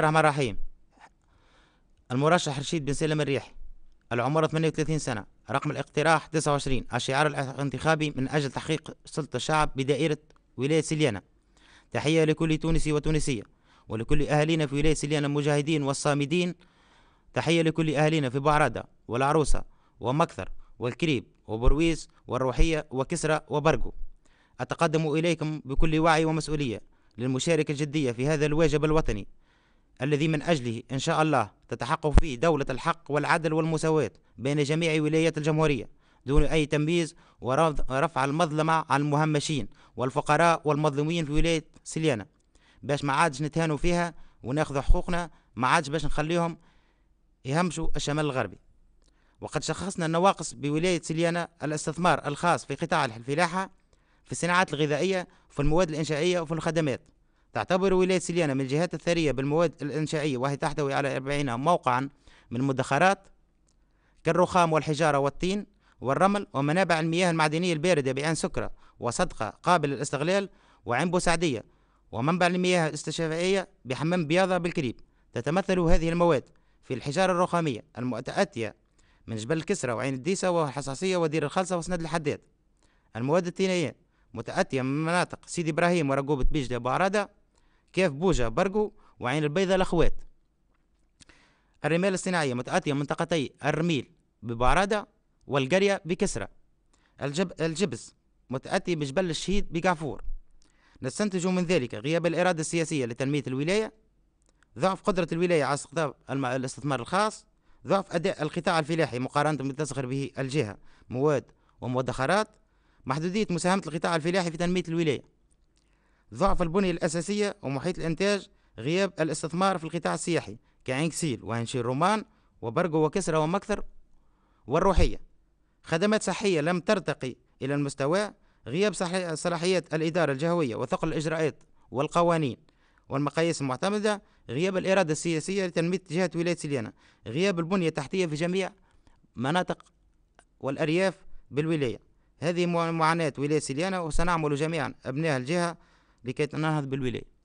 الرحمن الرحيم المرشح رشيد بن سلم الريحي العمر 38 سنة رقم الاقتراح 29 الشعار الانتخابي من أجل تحقيق سلطة الشعب بدائرة ولاية سليانة تحية لكل تونسي وتونسية ولكل أهالينا في ولاية سليانة المجاهدين والصامدين تحية لكل أهالينا في بعرادة والعروسة ومكثر والكريب وبرويز والروحية وكسرى وبرقو أتقدم إليكم بكل وعي ومسؤولية للمشاركة الجدية في هذا الواجب الوطني الذي من أجله إن شاء الله تتحقق فيه دولة الحق والعدل والمساواة بين جميع ولايات الجمهورية دون أي تمييز ورفع المظلمة عن المهمشين والفقراء والمظلومين في ولاية سليانة باش ما عادش نتهانوا فيها وناخذ حقوقنا ما عادش باش نخليهم يهمشوا الشمال الغربي وقد شخصنا النواقص بولاية سليانة الاستثمار الخاص في قطاع الفلاحة في الصناعات الغذائية في المواد الإنشائية وفي الخدمات تعتبر ولاية سليانة من الجهات الثرية بالمواد الإنشائية وهي تحتوي على 40 موقعا من مدخرات كالرخام والحجارة والطين والرمل ومنابع المياه المعدنية الباردة بعين سكرة وصدقة قابل للاستغلال وعين بوسعدية ومنبع المياه الاستشفائية بحمام بياضة بالكريب تتمثل هذه المواد في الحجارة الرخامية المتأتية من جبل الكسرة وعين الديسة والحصاصية ودير الخلصة وسند الحداد المواد التينية متأتية من مناطق سيدي إبراهيم ورقوبة بيجدة بارادة كيف بوجة برقو وعين البيضة الأخوات الرمال الصناعية متأتية منطقتي الرميل ببارادة والقرية بكسرة الجب الجبس متأتي بجبل الشهيد بكافور نستنتج من ذلك غياب الإرادة السياسية لتنمية الولاية ضعف قدرة الولاية على استقطاب الاستثمار الخاص ضعف أداء القطاع الفلاحي مقارنة بالتسخر به الجهة مواد ومدخرات محدودية مساهمة القطاع الفلاحي في تنمية الولاية ضعف البنية الأساسية ومحيط الإنتاج غياب الاستثمار في القطاع السياحي كعين كسيل وهنشير رومان وبرجو وكسرة ومكثر والروحية خدمات صحية لم ترتقي إلى المستوى غياب صلاحيات الإدارة الجهوية وثقل الإجراءات والقوانين والمقاييس المعتمدة غياب الإرادة السياسية لتنمية جهة ولاية سليانة غياب البنية التحتية في جميع مناطق والأرياف بالولاية هذه معاناة ولاية سليانة وسنعمل جميعا أبناء الجهة لكي تناهض بالولاية